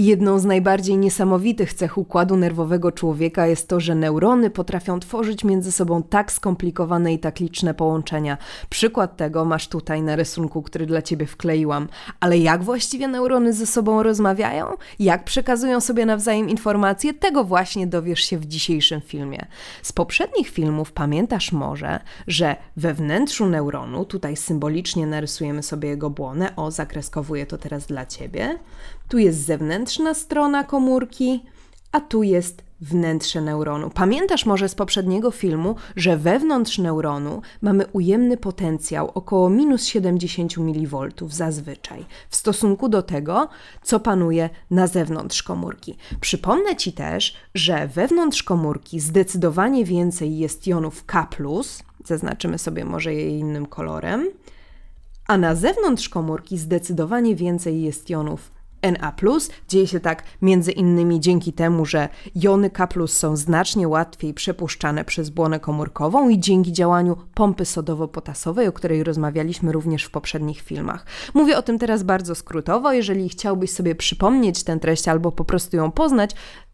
Jedną z najbardziej niesamowitych cech układu nerwowego człowieka jest to, że neurony potrafią tworzyć między sobą tak skomplikowane i tak liczne połączenia. Przykład tego masz tutaj na rysunku, który dla ciebie wkleiłam. Ale jak właściwie neurony ze sobą rozmawiają? Jak przekazują sobie nawzajem informacje? Tego właśnie dowiesz się w dzisiejszym filmie. Z poprzednich filmów pamiętasz może, że we wnętrzu neuronu, tutaj symbolicznie narysujemy sobie jego błonę, o, zakreskowuję to teraz dla ciebie, tu jest zewnętrzna strona komórki, a tu jest wnętrze neuronu. Pamiętasz może z poprzedniego filmu, że wewnątrz neuronu mamy ujemny potencjał około minus 70 mV zazwyczaj w stosunku do tego, co panuje na zewnątrz komórki. Przypomnę Ci też, że wewnątrz komórki zdecydowanie więcej jest jonów K+, zaznaczymy sobie może je innym kolorem, a na zewnątrz komórki zdecydowanie więcej jest jonów na dzieje się tak między innymi dzięki temu, że jony K są znacznie łatwiej przepuszczane przez błonę komórkową i dzięki działaniu pompy sodowo-potasowej, o której rozmawialiśmy również w poprzednich filmach. Mówię o tym teraz bardzo skrótowo, jeżeli chciałbyś sobie przypomnieć tę treść albo po prostu ją poznać,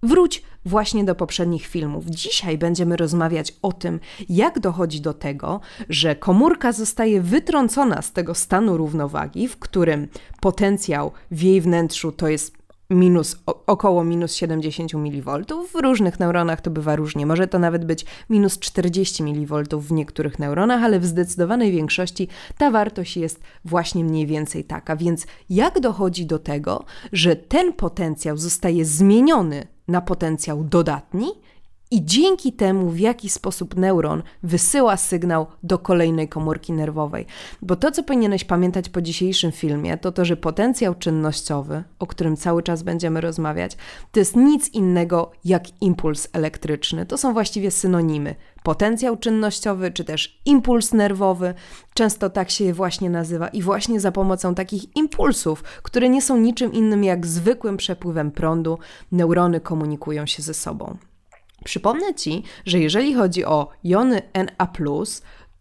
Wróć właśnie do poprzednich filmów. Dzisiaj będziemy rozmawiać o tym, jak dochodzi do tego, że komórka zostaje wytrącona z tego stanu równowagi, w którym potencjał w jej wnętrzu to jest minus, około minus 70 mV. W różnych neuronach to bywa różnie. Może to nawet być minus 40 mV w niektórych neuronach, ale w zdecydowanej większości ta wartość jest właśnie mniej więcej taka. Więc jak dochodzi do tego, że ten potencjał zostaje zmieniony na potencjał dodatni i dzięki temu, w jaki sposób neuron wysyła sygnał do kolejnej komórki nerwowej. Bo to, co powinieneś pamiętać po dzisiejszym filmie, to to, że potencjał czynnościowy, o którym cały czas będziemy rozmawiać, to jest nic innego jak impuls elektryczny. To są właściwie synonimy. Potencjał czynnościowy, czy też impuls nerwowy, często tak się je właśnie nazywa, i właśnie za pomocą takich impulsów, które nie są niczym innym jak zwykłym przepływem prądu, neurony komunikują się ze sobą. Przypomnę Ci, że jeżeli chodzi o jony Na,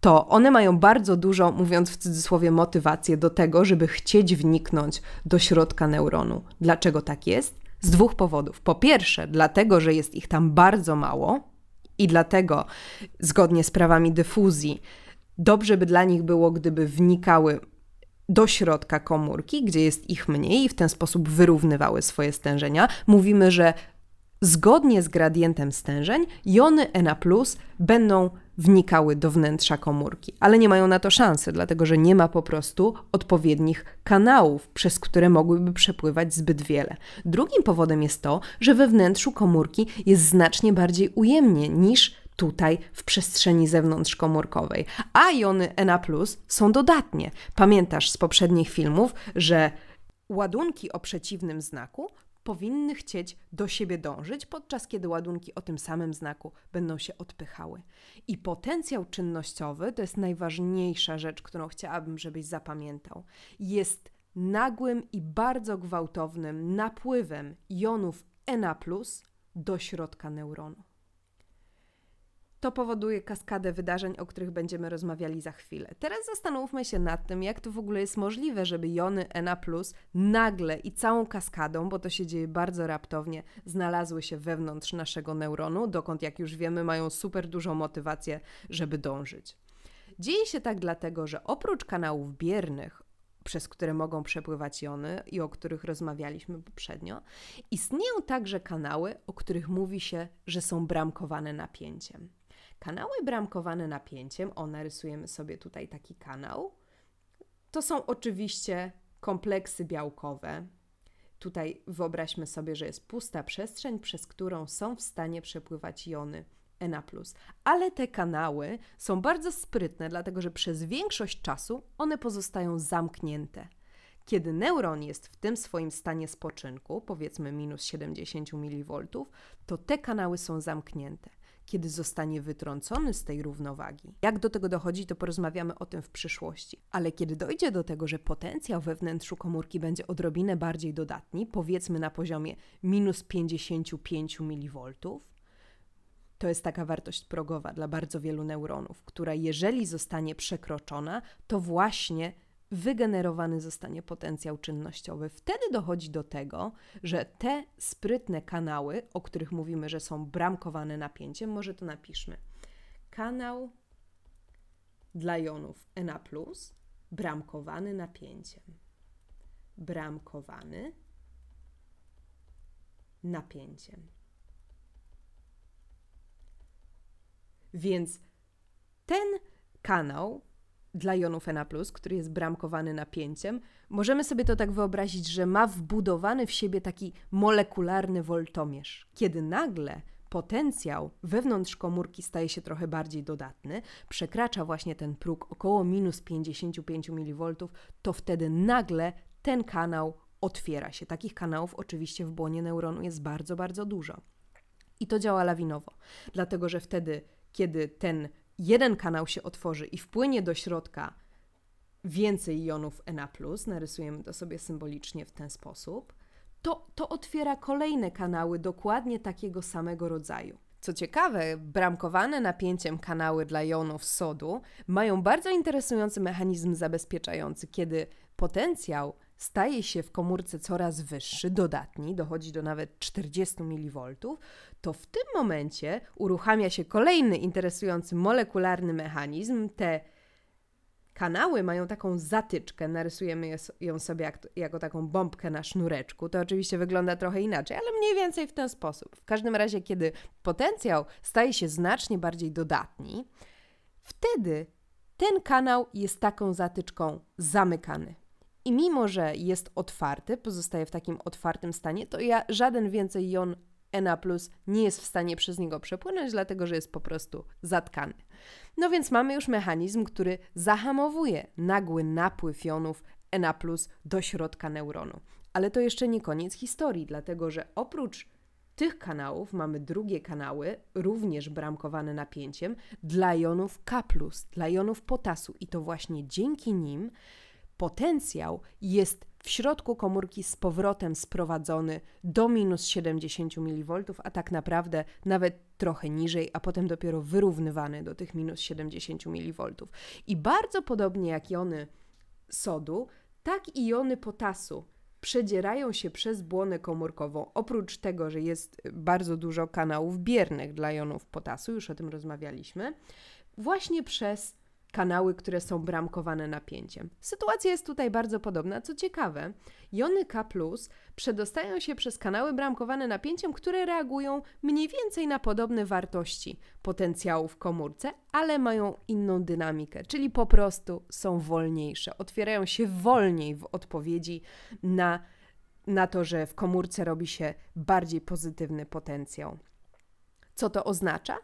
to one mają bardzo dużo, mówiąc w cudzysłowie, motywację do tego, żeby chcieć wniknąć do środka neuronu. Dlaczego tak jest? Z dwóch powodów. Po pierwsze, dlatego, że jest ich tam bardzo mało i dlatego, zgodnie z prawami dyfuzji, dobrze by dla nich było, gdyby wnikały do środka komórki, gdzie jest ich mniej i w ten sposób wyrównywały swoje stężenia. Mówimy, że Zgodnie z gradientem stężeń, jony Na będą wnikały do wnętrza komórki, ale nie mają na to szansy, dlatego że nie ma po prostu odpowiednich kanałów, przez które mogłyby przepływać zbyt wiele. Drugim powodem jest to, że we wnętrzu komórki jest znacznie bardziej ujemnie niż tutaj w przestrzeni zewnątrzkomórkowej. A jony Na są dodatnie. Pamiętasz z poprzednich filmów, że ładunki o przeciwnym znaku powinny chcieć do siebie dążyć, podczas kiedy ładunki o tym samym znaku będą się odpychały. I potencjał czynnościowy to jest najważniejsza rzecz, którą chciałabym, żebyś zapamiętał. Jest nagłym i bardzo gwałtownym napływem jonów Na do środka neuronu. To powoduje kaskadę wydarzeń, o których będziemy rozmawiali za chwilę. Teraz zastanówmy się nad tym, jak to w ogóle jest możliwe, żeby jony Na nagle i całą kaskadą, bo to się dzieje bardzo raptownie, znalazły się wewnątrz naszego neuronu, dokąd, jak już wiemy, mają super dużą motywację, żeby dążyć. Dzieje się tak dlatego, że oprócz kanałów biernych, przez które mogą przepływać jony i o których rozmawialiśmy poprzednio, istnieją także kanały, o których mówi się, że są bramkowane napięciem. Kanały bramkowane napięciem, o narysujemy sobie tutaj taki kanał, to są oczywiście kompleksy białkowe. Tutaj wyobraźmy sobie, że jest pusta przestrzeń, przez którą są w stanie przepływać jony Na+. Ale te kanały są bardzo sprytne, dlatego że przez większość czasu one pozostają zamknięte. Kiedy neuron jest w tym swoim stanie spoczynku, powiedzmy minus 70 mV, to te kanały są zamknięte kiedy zostanie wytrącony z tej równowagi. Jak do tego dochodzi, to porozmawiamy o tym w przyszłości. Ale kiedy dojdzie do tego, że potencjał we wnętrzu komórki będzie odrobinę bardziej dodatni, powiedzmy na poziomie minus 55 mV, to jest taka wartość progowa dla bardzo wielu neuronów, która jeżeli zostanie przekroczona, to właśnie wygenerowany zostanie potencjał czynnościowy. Wtedy dochodzi do tego, że te sprytne kanały, o których mówimy, że są bramkowane napięciem, może to napiszmy. Kanał dla jonów Na+, bramkowany napięciem. Bramkowany napięciem. Więc ten kanał dla jonów Na+, który jest bramkowany napięciem, możemy sobie to tak wyobrazić, że ma wbudowany w siebie taki molekularny woltomierz. Kiedy nagle potencjał wewnątrz komórki staje się trochę bardziej dodatny, przekracza właśnie ten próg około minus 55 mV, to wtedy nagle ten kanał otwiera się. Takich kanałów oczywiście w błonie neuronu jest bardzo, bardzo dużo. I to działa lawinowo, dlatego że wtedy, kiedy ten jeden kanał się otworzy i wpłynie do środka więcej jonów Na, narysujemy to sobie symbolicznie w ten sposób, to, to otwiera kolejne kanały dokładnie takiego samego rodzaju. Co ciekawe, bramkowane napięciem kanały dla jonów sodu mają bardzo interesujący mechanizm zabezpieczający, kiedy potencjał staje się w komórce coraz wyższy, dodatni, dochodzi do nawet 40 mV, to w tym momencie uruchamia się kolejny interesujący molekularny mechanizm. Te kanały mają taką zatyczkę, narysujemy ją sobie jak, jako taką bombkę na sznureczku. To oczywiście wygląda trochę inaczej, ale mniej więcej w ten sposób. W każdym razie, kiedy potencjał staje się znacznie bardziej dodatni, wtedy ten kanał jest taką zatyczką zamykany. I mimo, że jest otwarty, pozostaje w takim otwartym stanie, to ja żaden więcej jon Na nie jest w stanie przez niego przepłynąć, dlatego że jest po prostu zatkany. No więc mamy już mechanizm, który zahamowuje nagły napływ jonów Na do środka neuronu. Ale to jeszcze nie koniec historii, dlatego że oprócz tych kanałów mamy drugie kanały, również bramkowane napięciem, dla jonów K, dla jonów potasu, i to właśnie dzięki nim potencjał jest w środku komórki z powrotem sprowadzony do minus 70 mV, a tak naprawdę nawet trochę niżej, a potem dopiero wyrównywany do tych minus 70 mV. I bardzo podobnie jak jony sodu, tak i jony potasu przedzierają się przez błonę komórkową. Oprócz tego, że jest bardzo dużo kanałów biernych dla jonów potasu, już o tym rozmawialiśmy, właśnie przez kanały, które są bramkowane napięciem. Sytuacja jest tutaj bardzo podobna. Co ciekawe, jony K przedostają się przez kanały bramkowane napięciem, które reagują mniej więcej na podobne wartości potencjału w komórce, ale mają inną dynamikę, czyli po prostu są wolniejsze, otwierają się wolniej w odpowiedzi na, na to, że w komórce robi się bardziej pozytywny potencjał. Co to oznacza?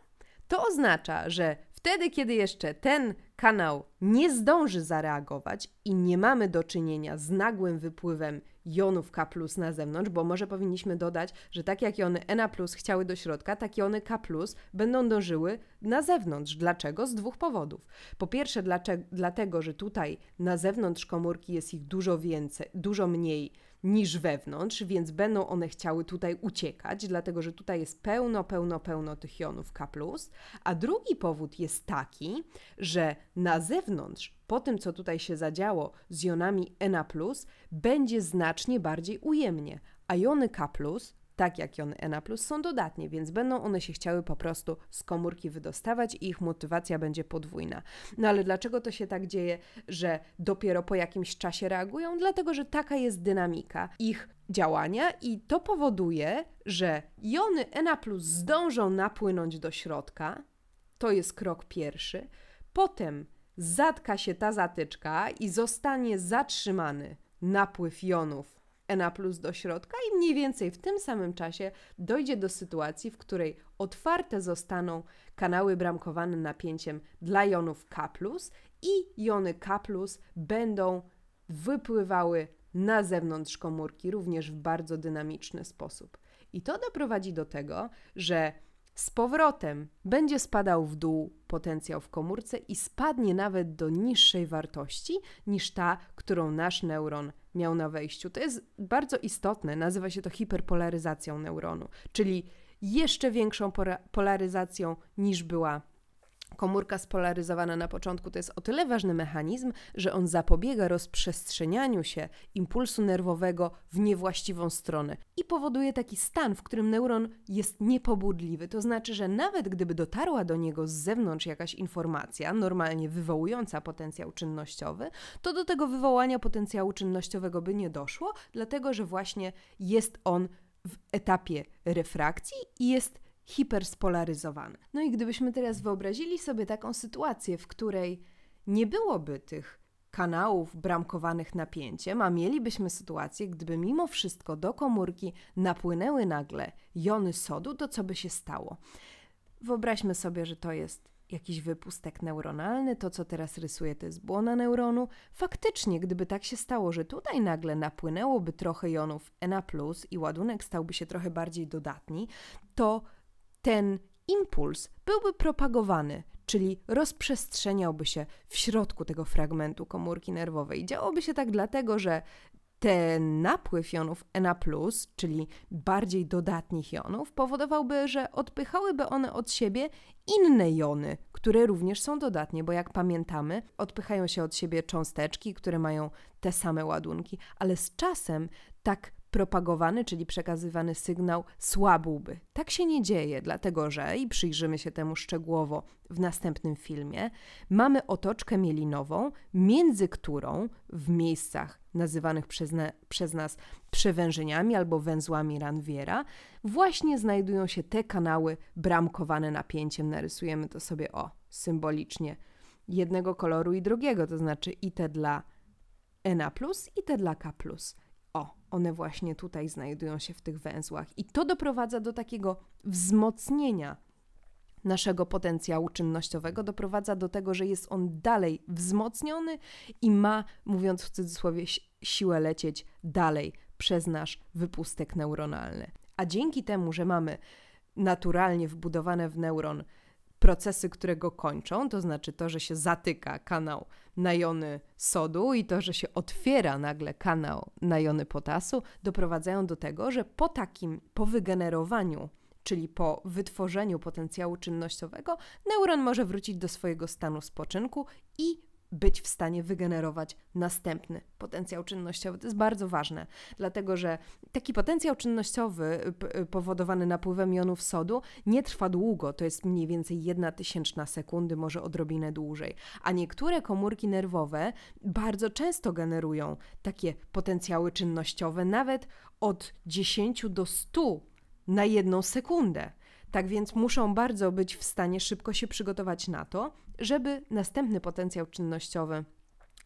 To oznacza, że Wtedy, kiedy jeszcze ten kanał nie zdąży zareagować i nie mamy do czynienia z nagłym wypływem jonów K na zewnątrz, bo może powinniśmy dodać, że tak jak jony Na chciały do środka, tak jony K będą dążyły na zewnątrz. Dlaczego? Z dwóch powodów. Po pierwsze, dlaczego, dlatego, że tutaj na zewnątrz komórki jest ich dużo więcej, dużo mniej niż wewnątrz, więc będą one chciały tutaj uciekać, dlatego że tutaj jest pełno, pełno, pełno tych jonów K. A drugi powód jest taki, że na zewnątrz, po tym co tutaj się zadziało z jonami Na, będzie znacznie bardziej ujemnie. A jony K tak jak jony Na+, są dodatnie, więc będą one się chciały po prostu z komórki wydostawać i ich motywacja będzie podwójna. No ale dlaczego to się tak dzieje, że dopiero po jakimś czasie reagują? Dlatego, że taka jest dynamika ich działania i to powoduje, że jony Na+, zdążą napłynąć do środka, to jest krok pierwszy, potem zatka się ta zatyczka i zostanie zatrzymany napływ jonów na plus do środka i mniej więcej w tym samym czasie dojdzie do sytuacji, w której otwarte zostaną kanały bramkowane napięciem dla jonów K i jony K będą wypływały na zewnątrz komórki, również w bardzo dynamiczny sposób. I to doprowadzi do tego, że z powrotem będzie spadał w dół potencjał w komórce i spadnie nawet do niższej wartości niż ta, którą nasz neuron miał na wejściu. To jest bardzo istotne, nazywa się to hiperpolaryzacją neuronu, czyli jeszcze większą polaryzacją niż była Komórka spolaryzowana na początku to jest o tyle ważny mechanizm, że on zapobiega rozprzestrzenianiu się impulsu nerwowego w niewłaściwą stronę i powoduje taki stan, w którym neuron jest niepobudliwy. To znaczy, że nawet gdyby dotarła do niego z zewnątrz jakaś informacja, normalnie wywołująca potencjał czynnościowy, to do tego wywołania potencjału czynnościowego by nie doszło, dlatego że właśnie jest on w etapie refrakcji i jest hiperspolaryzowany. No i gdybyśmy teraz wyobrazili sobie taką sytuację, w której nie byłoby tych kanałów bramkowanych napięciem, a mielibyśmy sytuację, gdyby mimo wszystko do komórki napłynęły nagle jony sodu, to co by się stało? Wyobraźmy sobie, że to jest jakiś wypustek neuronalny, to co teraz rysuję to jest błona neuronu. Faktycznie, gdyby tak się stało, że tutaj nagle napłynęłoby trochę jonów Na+, i ładunek stałby się trochę bardziej dodatni, to ten impuls byłby propagowany, czyli rozprzestrzeniałby się w środku tego fragmentu komórki nerwowej. Działoby się tak dlatego, że ten napływ jonów Na, czyli bardziej dodatnich jonów, powodowałby, że odpychałyby one od siebie inne jony, które również są dodatnie, bo jak pamiętamy, odpychają się od siebie cząsteczki, które mają te same ładunki, ale z czasem tak propagowany, czyli przekazywany sygnał słabłby. Tak się nie dzieje, dlatego że, i przyjrzymy się temu szczegółowo w następnym filmie, mamy otoczkę mielinową, między którą w miejscach nazywanych przez, na, przez nas przewężeniami albo węzłami Ranviera, właśnie znajdują się te kanały bramkowane napięciem. Narysujemy to sobie o symbolicznie jednego koloru i drugiego, to znaczy i te dla Na+, i te dla K+. O, one właśnie tutaj znajdują się w tych węzłach, i to doprowadza do takiego wzmocnienia naszego potencjału czynnościowego, doprowadza do tego, że jest on dalej wzmocniony i ma, mówiąc w cudzysłowie, siłę lecieć dalej przez nasz wypustek neuronalny. A dzięki temu, że mamy naturalnie wbudowane w neuron procesy, które go kończą, to znaczy to, że się zatyka kanał najony sodu i to, że się otwiera nagle kanał najony potasu, doprowadzają do tego, że po takim, po wygenerowaniu, czyli po wytworzeniu potencjału czynnościowego, neuron może wrócić do swojego stanu spoczynku i być w stanie wygenerować następny potencjał czynnościowy. To jest bardzo ważne, dlatego że taki potencjał czynnościowy y, y, powodowany napływem jonów sodu nie trwa długo, to jest mniej więcej jedna tysięczna sekundy, może odrobinę dłużej. A niektóre komórki nerwowe bardzo często generują takie potencjały czynnościowe, nawet od 10 do 100 na jedną sekundę. Tak więc muszą bardzo być w stanie szybko się przygotować na to, żeby następny potencjał czynnościowy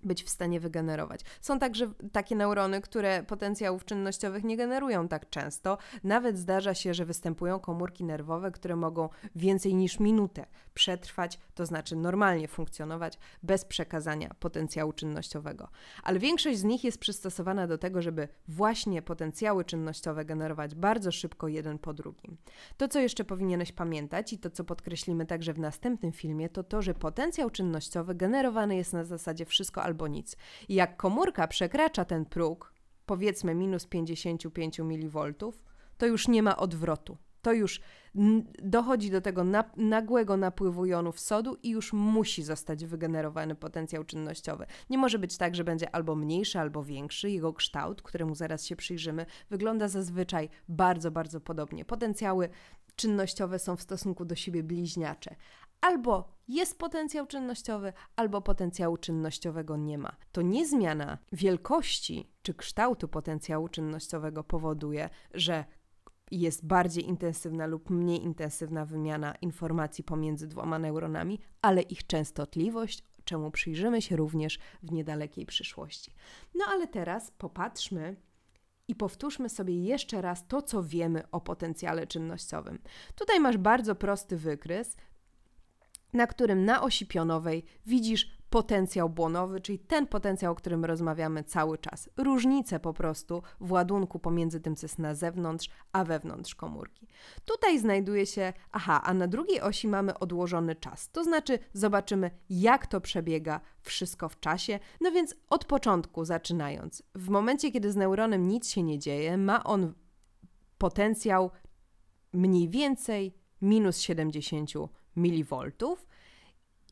być w stanie wygenerować. Są także takie neurony, które potencjałów czynnościowych nie generują tak często. Nawet zdarza się, że występują komórki nerwowe, które mogą więcej niż minutę przetrwać, to znaczy normalnie funkcjonować bez przekazania potencjału czynnościowego. Ale większość z nich jest przystosowana do tego, żeby właśnie potencjały czynnościowe generować bardzo szybko jeden po drugim. To, co jeszcze powinieneś pamiętać i to, co podkreślimy także w następnym filmie, to to, że potencjał czynnościowy generowany jest na zasadzie wszystko albo albo nic. I jak komórka przekracza ten próg, powiedzmy minus 55 mV, to już nie ma odwrotu. To już dochodzi do tego nagłego napływu jonów sodu i już musi zostać wygenerowany potencjał czynnościowy. Nie może być tak, że będzie albo mniejszy, albo większy. Jego kształt, któremu zaraz się przyjrzymy, wygląda zazwyczaj bardzo, bardzo podobnie. Potencjały czynnościowe są w stosunku do siebie bliźniacze, albo jest potencjał czynnościowy, albo potencjału czynnościowego nie ma. To nie zmiana wielkości czy kształtu potencjału czynnościowego powoduje, że jest bardziej intensywna lub mniej intensywna wymiana informacji pomiędzy dwoma neuronami, ale ich częstotliwość, czemu przyjrzymy się również w niedalekiej przyszłości. No ale teraz popatrzmy i powtórzmy sobie jeszcze raz to, co wiemy o potencjale czynnościowym. Tutaj masz bardzo prosty wykres, na którym na osi pionowej widzisz potencjał błonowy, czyli ten potencjał, o którym rozmawiamy cały czas. Różnice po prostu w ładunku pomiędzy tym, co jest na zewnątrz, a wewnątrz komórki. Tutaj znajduje się, aha, a na drugiej osi mamy odłożony czas, to znaczy zobaczymy, jak to przebiega wszystko w czasie. No więc od początku zaczynając, w momencie, kiedy z neuronem nic się nie dzieje, ma on potencjał mniej więcej minus 70 miliwoltów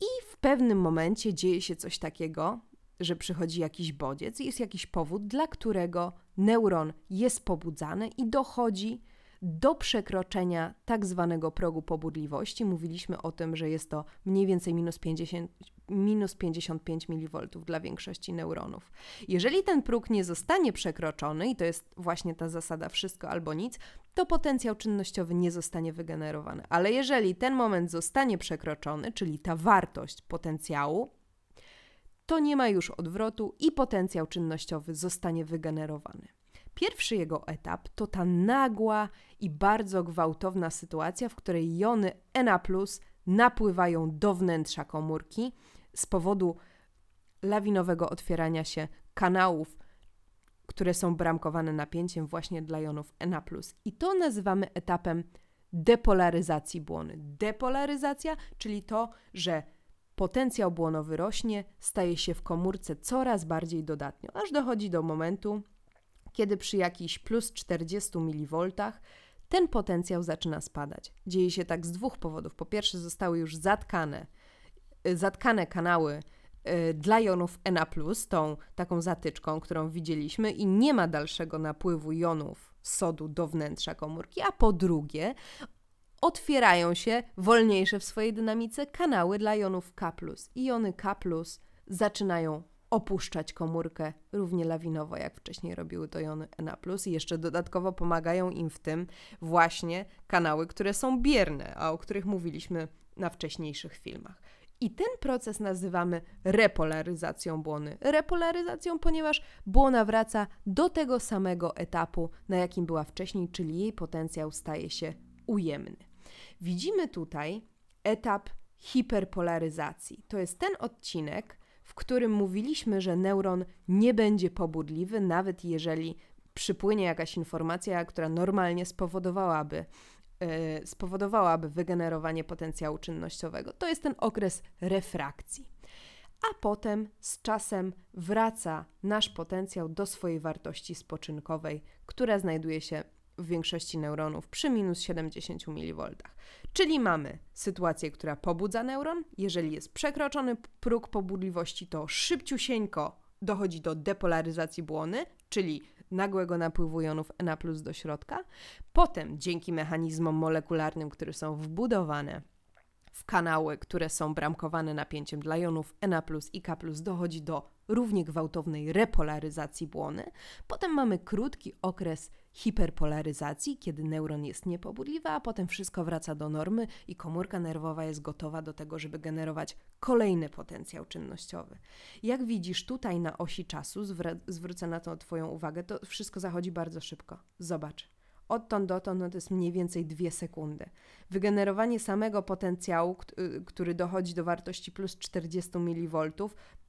I w pewnym momencie dzieje się coś takiego, że przychodzi jakiś bodziec i jest jakiś powód, dla którego neuron jest pobudzany i dochodzi do przekroczenia tak zwanego progu pobudliwości. Mówiliśmy o tym, że jest to mniej więcej minus 50, minus 55 mV dla większości neuronów. Jeżeli ten próg nie zostanie przekroczony, i to jest właśnie ta zasada wszystko albo nic, to potencjał czynnościowy nie zostanie wygenerowany. Ale jeżeli ten moment zostanie przekroczony, czyli ta wartość potencjału, to nie ma już odwrotu i potencjał czynnościowy zostanie wygenerowany. Pierwszy jego etap to ta nagła i bardzo gwałtowna sytuacja, w której jony Na napływają do wnętrza komórki z powodu lawinowego otwierania się kanałów, które są bramkowane napięciem właśnie dla jonów Na+. I to nazywamy etapem depolaryzacji błony. Depolaryzacja, czyli to, że potencjał błonowy rośnie, staje się w komórce coraz bardziej dodatnio, aż dochodzi do momentu, kiedy przy jakichś plus 40 mV ten potencjał zaczyna spadać. Dzieje się tak z dwóch powodów. Po pierwsze, zostały już zatkane zatkane kanały y, dla jonów Na+, tą taką zatyczką, którą widzieliśmy i nie ma dalszego napływu jonów sodu do wnętrza komórki, a po drugie otwierają się wolniejsze w swojej dynamice kanały dla jonów K+. I jony K+, zaczynają opuszczać komórkę równie lawinowo, jak wcześniej robiły to jony Na+. I jeszcze dodatkowo pomagają im w tym właśnie kanały, które są bierne, a o których mówiliśmy na wcześniejszych filmach. I ten proces nazywamy repolaryzacją błony. Repolaryzacją, ponieważ błona wraca do tego samego etapu, na jakim była wcześniej, czyli jej potencjał staje się ujemny. Widzimy tutaj etap hiperpolaryzacji. To jest ten odcinek, w którym mówiliśmy, że neuron nie będzie pobudliwy, nawet jeżeli przypłynie jakaś informacja, która normalnie spowodowałaby E, spowodowałaby wygenerowanie potencjału czynnościowego. To jest ten okres refrakcji. A potem z czasem wraca nasz potencjał do swojej wartości spoczynkowej, która znajduje się w większości neuronów przy minus 70 mV. Czyli mamy sytuację, która pobudza neuron. Jeżeli jest przekroczony próg pobudliwości, to szybciusieńko dochodzi do depolaryzacji błony, czyli nagłego napływu jonów Na plus do środka. Potem, dzięki mechanizmom molekularnym, które są wbudowane w kanały, które są bramkowane napięciem dla jonów Na plus i K, plus, dochodzi do równie gwałtownej repolaryzacji błony. Potem mamy krótki okres hiperpolaryzacji, kiedy neuron jest niepobudliwy, a potem wszystko wraca do normy i komórka nerwowa jest gotowa do tego, żeby generować kolejny potencjał czynnościowy. Jak widzisz tutaj na osi czasu, zwrócę na to Twoją uwagę, to wszystko zachodzi bardzo szybko. Zobacz. Odtąd dotąd no to jest mniej więcej dwie sekundy. Wygenerowanie samego potencjału, y, który dochodzi do wartości plus 40 mV,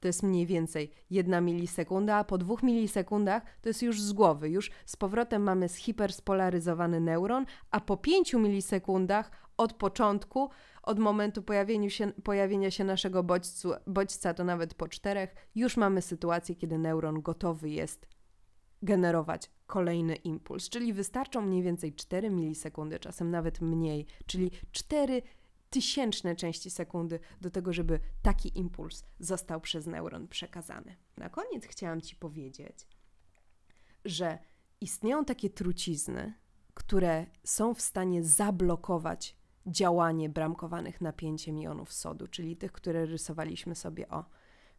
to jest mniej więcej 1 milisekunda, a po 2 milisekundach to jest już z głowy, już z powrotem mamy zhiperspolaryzowany neuron, a po 5 milisekundach od początku, od momentu pojawienia się, pojawienia się naszego bodźcu, bodźca, to nawet po czterech, już mamy sytuację, kiedy neuron gotowy jest generować kolejny impuls. Czyli wystarczą mniej więcej 4 milisekundy, czasem nawet mniej, czyli 4 tysięczne części sekundy do tego, żeby taki impuls został przez neuron przekazany. Na koniec chciałam Ci powiedzieć, że istnieją takie trucizny, które są w stanie zablokować działanie bramkowanych napięciem jonów sodu, czyli tych, które rysowaliśmy sobie o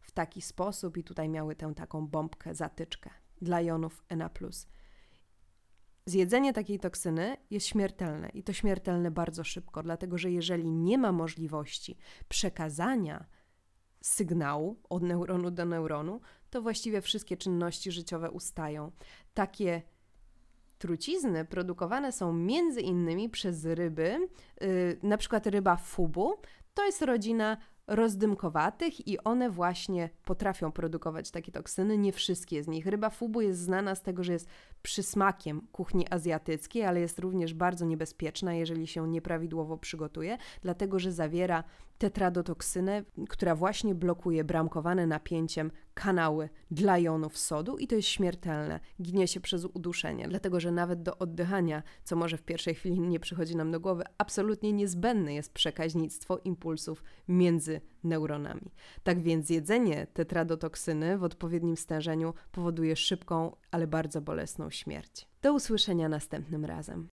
w taki sposób i tutaj miały tę taką bombkę, zatyczkę dla jonów Na+. Zjedzenie takiej toksyny jest śmiertelne i to śmiertelne bardzo szybko, dlatego że jeżeli nie ma możliwości przekazania sygnału od neuronu do neuronu, to właściwie wszystkie czynności życiowe ustają. Takie trucizny produkowane są między innymi przez ryby, yy, na przykład ryba fubu, to jest rodzina rozdymkowatych i one właśnie potrafią produkować takie toksyny. Nie wszystkie z nich. Ryba fubu jest znana z tego, że jest przysmakiem kuchni azjatyckiej, ale jest również bardzo niebezpieczna, jeżeli się nieprawidłowo przygotuje, dlatego że zawiera tetradotoksynę, która właśnie blokuje bramkowane napięciem kanały dla jonów sodu i to jest śmiertelne. Ginie się przez uduszenie, dlatego że nawet do oddychania, co może w pierwszej chwili nie przychodzi nam do głowy, absolutnie niezbędne jest przekaźnictwo impulsów między neuronami. Tak więc jedzenie tetradotoksyny w odpowiednim stężeniu powoduje szybką, ale bardzo bolesną śmierć. Do usłyszenia następnym razem.